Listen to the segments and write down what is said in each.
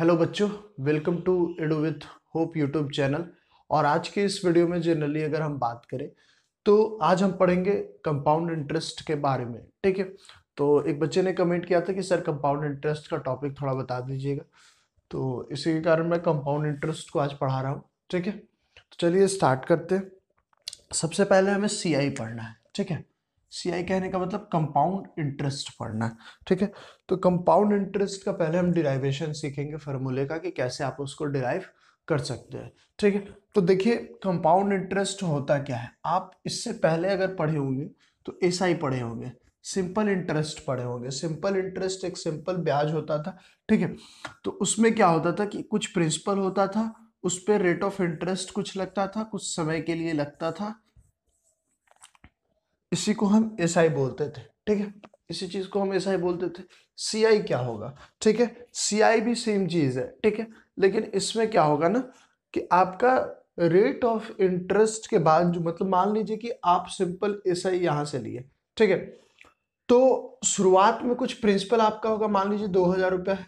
hello बच्चों welcome to ado with hope YouTube channel और आज के इस वीडियो में जनरली अगर हम बात करें तो आज हम पढ़ेंगे कंपाउंड इंटरेस्ट के बारे में ठीक है तो एक बच्चे ने कमेंट किया था कि सर कंपाउंड इंटरेस्ट का टॉपिक थोड़ा बता दीजिएगा तो इसी के कारण मैं कंपाउंड इंटरेस्ट को आज पढ़ा रहा हूँ ठीक है तो चलिए स्टार्ट करते हैं सबसे पहले हमें सी पढ़ना है ठीक है सी आई कहने का मतलब कंपाउंड इंटरेस्ट पढ़ना ठीक है तो कंपाउंड इंटरेस्ट का पहले हम डिराइवेशन सीखेंगे फॉर्मूले का कि कैसे आप उसको डिराइव कर सकते हैं ठीक है तो देखिए कंपाउंड इंटरेस्ट होता क्या है आप इससे पहले अगर पढ़े होंगे तो एस आई पढ़े होंगे सिंपल इंटरेस्ट पढ़े होंगे सिंपल इंटरेस्ट एक सिंपल ब्याज होता था ठीक है तो उसमें क्या होता था कि कुछ प्रिंसिपल होता था उस पर रेट ऑफ इंटरेस्ट कुछ लगता था कुछ समय के लिए लगता था इसी को हम एस SI बोलते थे ठीक है इसी चीज को हम एस SI बोलते थे सी आई क्या होगा ठीक है सी आई भी सेम चीज है ठीक है लेकिन इसमें क्या होगा ना कि आपका रेट ऑफ इंटरेस्ट के बाद जो मतलब मान लीजिए कि आप सिंपल एस आई यहां से लिए ठीक है तो शुरुआत में कुछ प्रिंसिपल आपका होगा मान लीजिए दो हजार रुपया है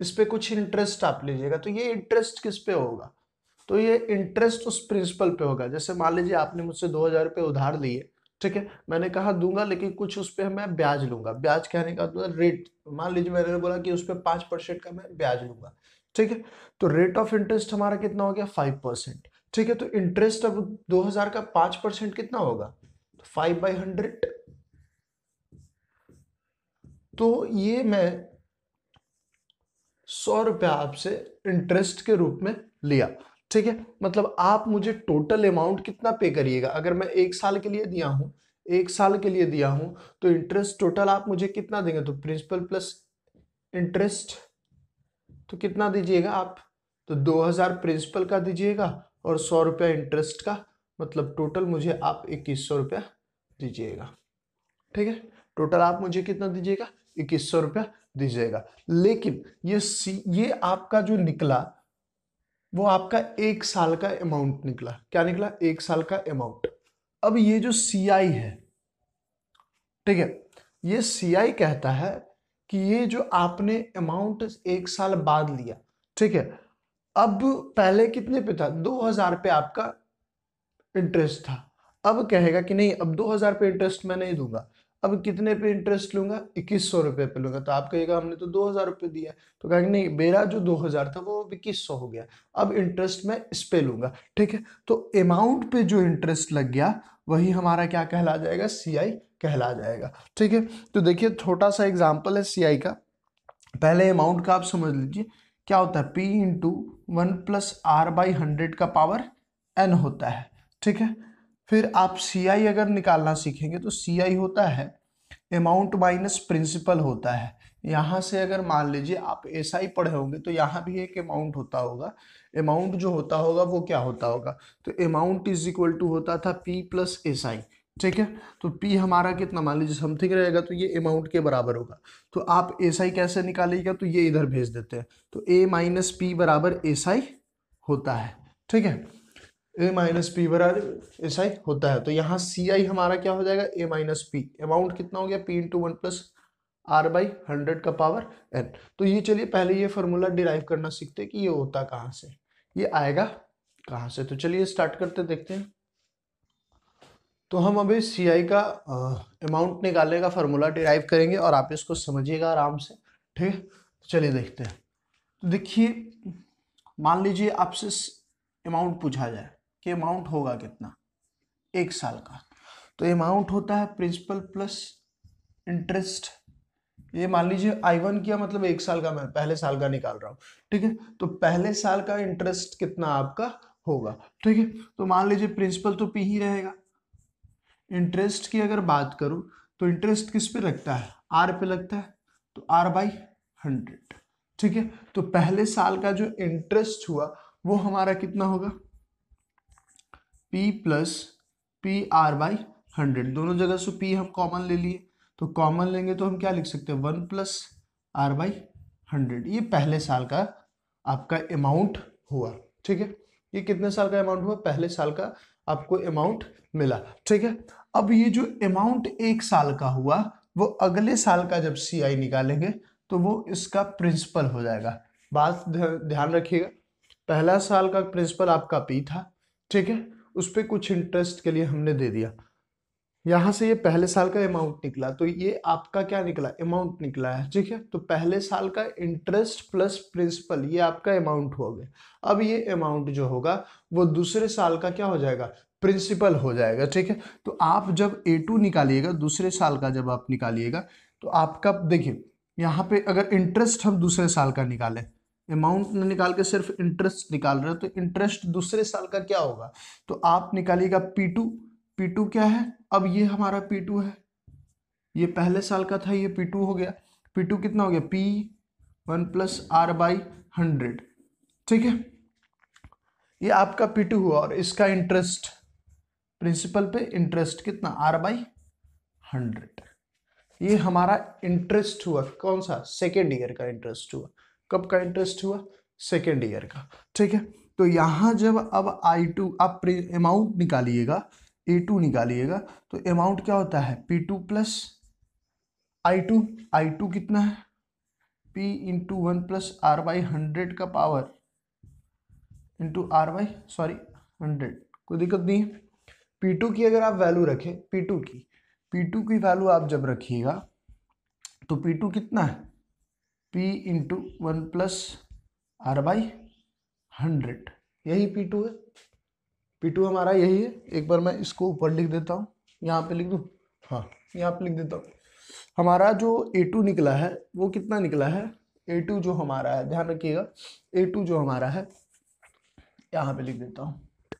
इस पर कुछ इंटरेस्ट आप लीजिएगा तो ये इंटरेस्ट किस पे होगा तो ये इंटरेस्ट उस प्रिंसिपल पे होगा जैसे मान लीजिए आपने मुझसे दो हज़ार रुपये उधार लिए ठीक है मैंने कहा दूंगा लेकिन कुछ उस पर मैं ब्याज लूंगा ब्याज कहने का तो मतलब रेट मान लीजिए मैंने बोला कि उस पर पाँच परसेंट का मैं ब्याज लूंगा ठीक है तो रेट ऑफ इंटरेस्ट हमारा कितना हो गया फाइव परसेंट ठीक है तो इंटरेस्ट अब दो हज़ार का पांच परसेंट कितना होगा फाइव बाई हंड्रेड तो ये मैं सौ रुपया आपसे इंटरेस्ट के रूप में लिया ठीक है मतलब आप मुझे टोटल अमाउंट कितना पे करिएगा अगर मैं एक साल के लिए दिया हूँ एक साल के लिए दिया हूँ तो इंटरेस्ट टोटल आप मुझे कितना देंगे तो प्रिंसिपल प्लस इंटरेस्ट तो कितना दीजिएगा आप तो दो हज़ार प्रिंसिपल का दीजिएगा और सौ रुपया इंटरेस्ट का मतलब टोटल मुझे आप इक्कीस सौ रुपया दीजिएगा ठीक है टोटल आप मुझे कितना दीजिएगा इक्कीस सौ रुपया दीजिएगा लेकिन ये सी ये आपका जो निकला वो आपका एक साल का अमाउंट निकला क्या निकला एक साल का अमाउंट अब ये जो सी आई है ठीक है ये सीआई कहता है कि ये जो आपने अमाउंट एक साल बाद लिया ठीक है अब पहले कितने पे था दो हजार पे आपका इंटरेस्ट था अब कहेगा कि नहीं अब दो हजार पे इंटरेस्ट मैं नहीं दूंगा अब कितने पे इंटरेस्ट लूंगा इक्कीस सौ रुपये पे लूंगा तो आप कहिएगा हमने तो दो हज़ार रुपये दिया तो कहेंगे नहीं मेरा जो दो हज़ार था वो इक्कीस सौ हो गया अब इंटरेस्ट मैं इस पे लूंगा ठीक है तो अमाउंट पे जो इंटरेस्ट लग गया वही हमारा क्या कहला जाएगा सी कहला जाएगा ठीक है तो देखिए छोटा सा एग्जाम्पल है सी का पहले अमाउंट का आप समझ लीजिए क्या होता है P into one plus R by hundred का पावर एन होता है ठीक है फिर आप सी आई अगर निकालना सीखेंगे तो सी आई होता है अमाउंट माइनस प्रिंसिपल होता है यहाँ से अगर मान लीजिए आप एस आई पढ़े होंगे तो यहाँ भी एक अमाउंट होता होगा अमाउंट जो होता होगा वो क्या होता होगा तो अमाउंट इज इक्वल टू होता था पी प्लस एस आई ठीक है तो पी हमारा कितना मान लीजिए समथिंग रहेगा तो ये अमाउंट के बराबर होगा तो आप एस आई कैसे निकालेगा तो ये इधर भेज देते हैं तो ए माइनस पी बराबर एस आई होता है ठीक है ए माइनस पी बराबर एस आई होता है तो यहाँ सी आई हमारा क्या हो जाएगा ए माइनस पी अमाउंट कितना हो गया P into one plus R by hundred का पावर एन तो ये चलिए पहले ये फार्मूला डिराइव करना सीखते हैं कि ये होता कहाँ से ये आएगा कहाँ से तो चलिए स्टार्ट करते देखते हैं तो हम अभी सी आई का अमाउंट निकालने का फार्मूला डिराइव करेंगे और आप इसको समझिएगा आराम से ठीक है तो चलिए देखते हैं तो देखिए मान लीजिए आपसे अमाउंट पूछा जाए कि अमाउंट होगा कितना एक साल का तो अमाउंट होता है प्रिंसिपल प्लस इंटरेस्ट ये मान लीजिए आई वन किया मतलब एक साल का मैं पहले साल का निकाल रहा हूँ ठीक है तो पहले साल का इंटरेस्ट कितना आपका होगा ठीक है तो मान लीजिए प्रिंसिपल तो पी ही रहेगा इंटरेस्ट की अगर बात करूँ तो इंटरेस्ट किस पे लगता है आर पे लगता है तो आर बाई हंड्रेड ठीक है तो पहले साल का जो इंटरेस्ट हुआ वो हमारा कितना होगा P plus P R by hundred दोनों जगह से पी हम कॉमन ले लिए तो कॉमन लेंगे तो हम क्या लिख सकते हैं one plus R by hundred ये पहले साल का आपका अमाउंट हुआ ठीक है ये कितने साल का अमाउंट हुआ पहले साल का आपको अमाउंट मिला ठीक है अब ये जो अमाउंट एक साल का हुआ वो अगले साल का जब सी आई निकालेंगे तो वो इसका प्रिंसिपल हो जाएगा बात ध्यान रखिएगा पहला साल का प्रिंसिपल आपका पी था ठीक है उस पर कुछ इंटरेस्ट के लिए हमने दे दिया यहाँ से ये पहले साल का अमाउंट निकला तो ये आपका क्या निकला अमाउंट निकला है ठीक है तो पहले साल का इंटरेस्ट प्लस प्रिंसिपल ये आपका अमाउंट हो गया अब ये अमाउंट जो होगा वो दूसरे साल का क्या हो जाएगा प्रिंसिपल हो जाएगा ठीक है तो आप जब ए टू निकालिएगा दूसरे साल का जब आप निकालिएगा तो आपका देखिए यहाँ पे अगर इंटरेस्ट हम दूसरे साल का निकालें अमाउंट ना निकाल के सिर्फ इंटरेस्ट निकाल रहे हो तो इंटरेस्ट दूसरे साल का क्या होगा तो आप निकालिएगा पी टू पी टू क्या है अब ये हमारा पी टू है ये पहले साल का था ये पी टू हो गया पी टू कितना हो गया P one plus R by hundred ठीक है ये आपका पी टू हुआ और इसका इंटरेस्ट प्रिंसिपल पे इंटरेस्ट कितना आर बाई हंड्रेड ये हमारा इंटरेस्ट हुआ कौन सा सेकेंड ईयर का इंटरेस्ट हुआ कब का इंटरेस्ट हुआ सेकेंड ईयर का ठीक है तो यहाँ जब अब आई टू आप अमाउंट निकालिएगा ए टू निकालिएगा तो अमाउंट क्या होता है P two plus I two I two कितना है P into one plus R by hundred का power into R by sorry hundred कोई दिक्कत नहीं है पी टू की अगर आप वैल्यू रखें पी टू की पी टू की वैल्यू आप जब रखिएगा तो पी टू कितना है P into one plus R by hundred यही पी टू है पी टू हमारा यही है एक बार मैं इसको ऊपर लिख देता हूँ यहाँ पे लिख दूँ हाँ यहाँ पे लिख देता हूँ हमारा जो ए टू निकला है वो कितना निकला है ए टू जो हमारा है ध्यान रखिएगा ए टू जो हमारा है यहाँ पे लिख देता हूँ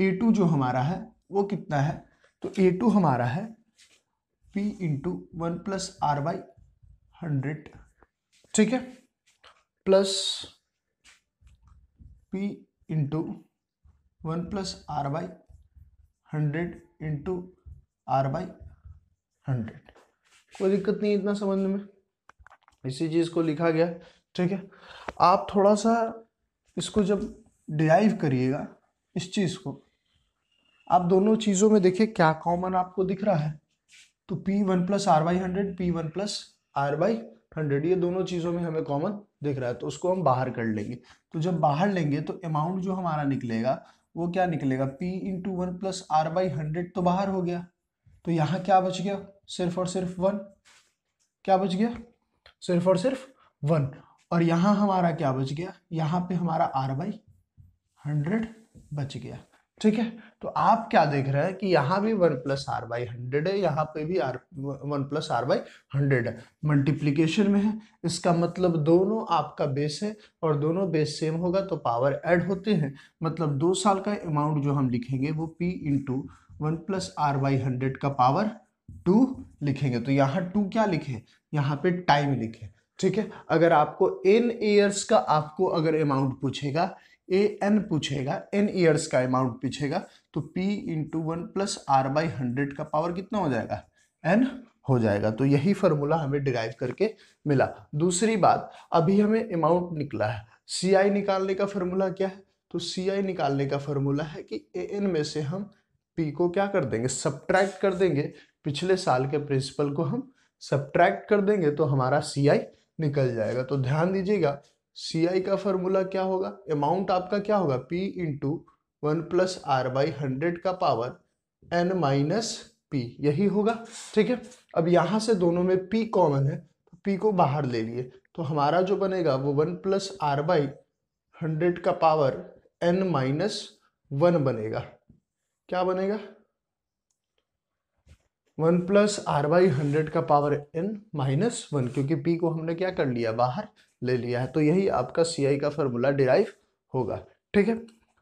ए टू जो हमारा है वो कितना है तो ए टू हमारा है P into one plus R by hundred ठीक है plus P into one plus R by hundred into R by hundred कोई दिक्कत नहीं इतना समझने में इसी चीज़ को लिखा गया ठीक है आप थोड़ा सा इसको जब डिराइव करिएगा इस चीज़ को आप दोनों चीज़ों में देखिए क्या कॉमन आपको दिख रहा है तो P one plus R by hundred P one plus R by hundred ये दोनों चीज़ों में हमें कॉमन दिख रहा है तो उसको हम बाहर कर लेंगे तो जब बाहर लेंगे तो अमाउंट जो हमारा निकलेगा वो क्या निकलेगा P two one plus R by hundred तो बाहर हो गया तो यहाँ क्या बच गया सिर्फ और सिर्फ वन क्या बच गया सिर्फ और सिर्फ वन और यहाँ हमारा क्या बच गया यहाँ पे हमारा आर बाई हंड्रेड बच गया ठीक है तो आप क्या देख रहे हैं कि यहाँ भी one plus R by hundred है यहाँ पे भी R one plus R by hundred है मल्टीप्लीकेशन में है इसका मतलब दोनों आपका बेस है और दोनों बेस सेम होगा तो पावर ऐड होते हैं मतलब दो साल का अमाउंट जो हम लिखेंगे वो P into one plus R by hundred का पावर टू लिखेंगे तो यहाँ टू क्या लिखे यहाँ पे टाइम लिखे ठीक है अगर आपको एन ईयर्स का आपको अगर अमाउंट पूछेगा ए एन पूछेगा एन ईयर्स का अमाउंट पूछेगा तो P into one plus R by hundred का पावर कितना हो जाएगा एन हो जाएगा तो यही फॉर्मूला हमें डिराइव करके मिला दूसरी बात अभी हमें अमाउंट निकला है सी आई निकालने का फॉर्मूला क्या है तो सी आई निकालने का फॉर्मूला है कि ए एन में से हम पी को क्या कर देंगे सब्ट्रैक्ट कर देंगे पिछले साल के प्रिंसिपल को हम सब्ट्रैक्ट कर देंगे तो हमारा सी आई निकल जाएगा तो ध्यान दीजिएगा सी का फॉर्मूला क्या होगा अमाउंट आपका क्या होगा P into one plus R by hundred का पावर एन माइनस पी यही होगा ठीक है अब यहाँ से दोनों में पी कॉमन है तो पी को बाहर ले लिए तो हमारा जो बनेगा वो one plus R by hundred का पावर एन माइनस वन बनेगा क्या बनेगा one plus R by hundred का पावर एन माइनस वन क्योंकि पी को हमने क्या कर लिया बाहर ले लिया है तो यही आपका सी का फॉर्मूला डिराइव होगा ठीक है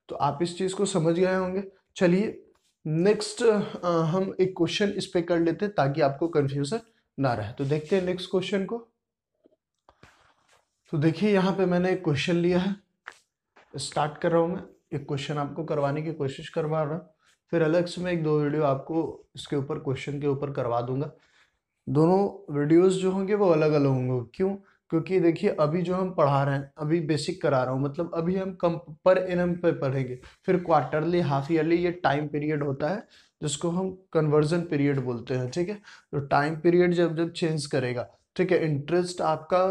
तो आप इस चीज़ को समझ गए होंगे चलिए नेक्स्ट हम एक क्वेश्चन इस पर कर लेते हैं ताकि आपको कन्फ्यूज़न ना रहे तो देखते हैं नेक्स्ट क्वेश्चन को तो देखिए यहाँ पे मैंने एक क्वेश्चन लिया है स्टार्ट कर रहा हूँ मैं एक क्वेश्चन आपको करवाने की कोशिश करवा रहा हूँ फिर अलग से मैं एक दो वीडियो आपको इसके ऊपर क्वेश्चन के ऊपर करवा दूंगा दोनों वीडियोस जो होंगे वो अलग अलग होंगे क्यों क्योंकि देखिए अभी जो हम पढ़ा रहे हैं अभी बेसिक करा रहा हूँ मतलब अभी हम कम पर एम पे पढ़ेंगे फिर क्वार्टरली हाफ ईयरली ये टाइम पीरियड होता है जिसको हम कन्वर्जन पीरियड बोलते हैं ठीक है तो टाइम पीरियड जब जब चेंज करेगा ठीक है इंटरेस्ट आपका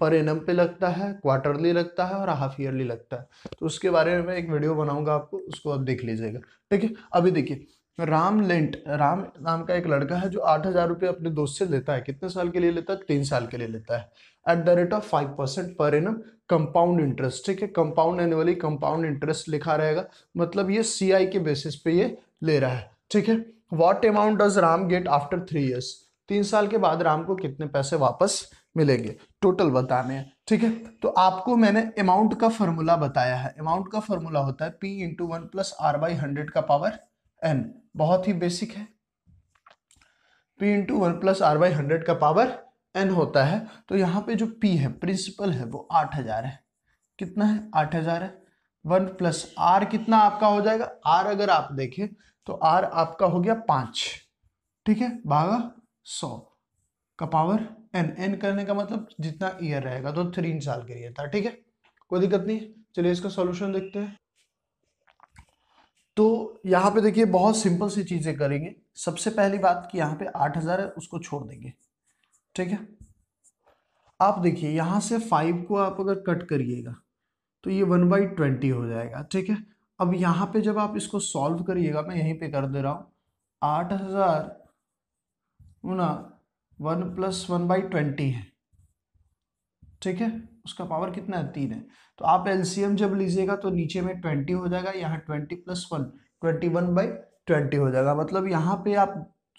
पर एम पे लगता है क्वार्टरली लगता है और हाफ ईयरली लगता है तो उसके बारे में मैं एक वीडियो बनाऊंगा आपको उसको आप देख लीजिएगा ठीक है अभी देखिए राम लेंट राम नाम का एक लड़का है जो आठ हजार रुपये अपने दोस्त से लेता है कितने साल के लिए लेता है तीन साल के लिए लेता है at the rate of five percent per annum compound interest ठीक है कंपाउंड एनुअली कंपाउंड इंटरेस्ट लिखा रहेगा मतलब ये सी के बेसिस पे ये ले रहा है ठीक है what amount does Ram get after three years तीन साल के बाद राम को कितने पैसे वापस मिलेंगे टोटल बताने हैं ठीक है तो आपको मैंने अमाउंट का फॉर्मूला बताया है अमाउंट का फॉर्मूला होता है P into one plus R by hundred का पावर एन बहुत ही बेसिक है P into one plus R by hundred का पावर एन होता है तो यहाँ पे जो पी है प्रिंसिपल है वो आठ हजार है कितना है आठ हजार है वन प्लस आर कितना आपका हो जाएगा आर अगर आप देखें तो आर आपका हो गया पांच ठीक है भागा सौ का पावर एन एन करने का मतलब जितना ईयर रहेगा तो थ्री साल के लिए था ठीक है कोई दिक्कत नहीं चलिए इसका सॉल्यूशन देखते हैं तो यहाँ पे देखिए बहुत सिंपल सी चीज़ें करेंगे सबसे पहली बात कि यहाँ पे आठ हज़ार है उसको छोड़ देंगे ठीक है आप देखिए यहाँ से फाइव को आप अगर कट करिएगा तो ये वन बाई ट्वेंटी हो जाएगा ठीक है अब यहाँ पे जब आप इसको सॉल्व करिएगा मैं यहीं पे कर दे रहा हूँ आठ हज़ार ना one plus one by twenty है ठीक है उसका पावर कितना है तीन है तो आप एलसीएम जब लीजिएगा तो नीचे में ट्वेंटी हो जाएगा यहाँ twenty plus one twenty one by twenty हो जाएगा मतलब यहाँ पे आप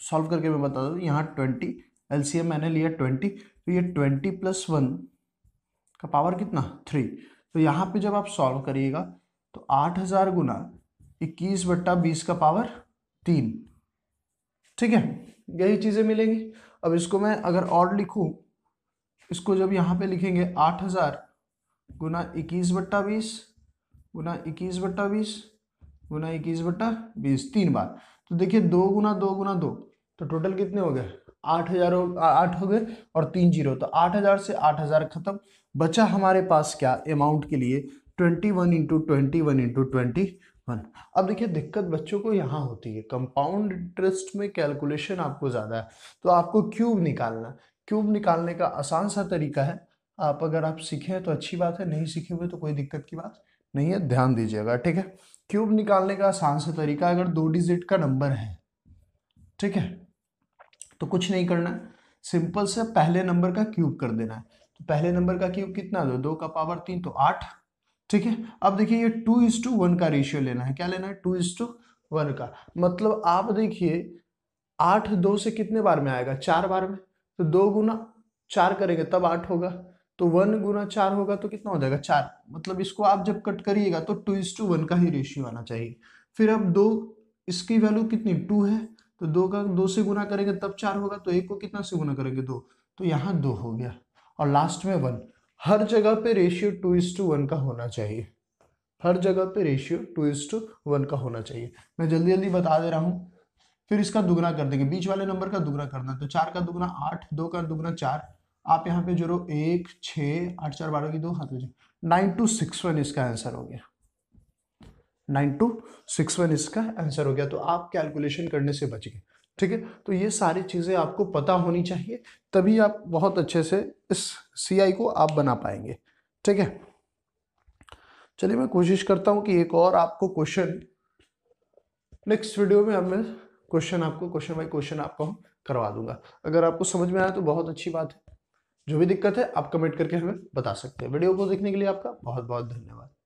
सॉल्व करके मैं बता दूँ यहाँ ट्वेंटी एल मैंने लिया ट्वेंटी तो ये ट्वेंटी प्लस वन का पावर कितना थ्री तो यहाँ पे जब आप सॉल्व करिएगा तो आठ हज़ार गुना इक्कीस बट्टा बीस का पावर तीन ठीक है यही चीज़ें मिलेंगी अब इसको मैं अगर और लिखूँ इसको जब यहाँ पे लिखेंगे आठ हज़ार गुना इक्कीस बट्टा बीस गुना इक्कीस बट्टा बीस गुना इक्कीस बट्टा बीस तीन बार तो देखिए दो गुना दो गुना दो तो टोटल कितने हो गए आठ हज़ार आठ हो गए और तीन जीरो तो आठ हज़ार से आठ हज़ार ख़त्म बचा हमारे पास क्या अमाउंट के लिए twenty one into twenty one into twenty one अब देखिए दिक्कत बच्चों को यहाँ होती है कंपाउंड इंटरेस्ट में कैलकुलेशन आपको ज़्यादा है तो आपको क्यूब निकालना क्यूब निकालने का आसान सा तरीका है आप अगर आप सीखे तो अच्छी बात है नहीं सीखे हुए तो कोई दिक्कत की बात नहीं है ध्यान दीजिएगा ठीक है क्यूब निकालने का आसान सा तरीका अगर दो डिजिट का नंबर है ठीक है तो कुछ नहीं करना है सिंपल से पहले नंबर का क्यूब कर देना है तो पहले नंबर का क्यूब कितना दो दो का पावर तीन तो आठ ठीक है अब देखिए ये टू इज टू वन का रेशियो लेना है क्या लेना है टू इज टू वन का मतलब आप देखिए आठ दो से कितने बार में आएगा चार बार में तो दो गुना चार करेंगे तब आठ होगा तो वन गुना चार होगा तो कितना हो जाएगा चार मतलब इसको आप जब कट करिएगा तो टू इज टू वन का ही रेशियो आना चाहिए फिर अब दो इसकी वैल्यू कितनी टू है तो दो का दो से गुना करेंगे तब चार होगा तो एक को कितना से गुना करेंगे दो तो यहाँ दो हो गया और लास्ट में वन हर जगह पे ratio two is to one का होना चाहिए हर जगह पे ratio two is to one का होना चाहिए मैं जल्दी जल्दी बता दे रहा हूँ फिर इसका दुगना कर देंगे बीच वाले नंबर का दुगना करना है तो चार का दुगना आठ दो का दुगना चार आप यहाँ पे जोड़ो एक छः आठ चार बारह की दो हाथ में नाइन टू सिक्स वन इसका आंसर हो गया नाइन टू सिक्स वन इसका आंसर हो गया तो आप कैलकुलेशन करने से बच गए ठीक है तो ये सारी चीज़ें आपको पता होनी चाहिए तभी आप बहुत अच्छे से इस सी को आप बना पाएंगे ठीक है चलिए मैं कोशिश करता हूँ कि एक और आपको क्वेश्चन नेक्स्ट वीडियो में हमें क्वेश्चन आपको क्वेश्चन बाई क्वेश्चन आपको हम करवा दूंगा अगर आपको समझ में आया तो बहुत अच्छी बात है जो भी दिक्कत है आप कमेंट करके हमें बता सकते हैं वीडियो को देखने के लिए आपका बहुत बहुत धन्यवाद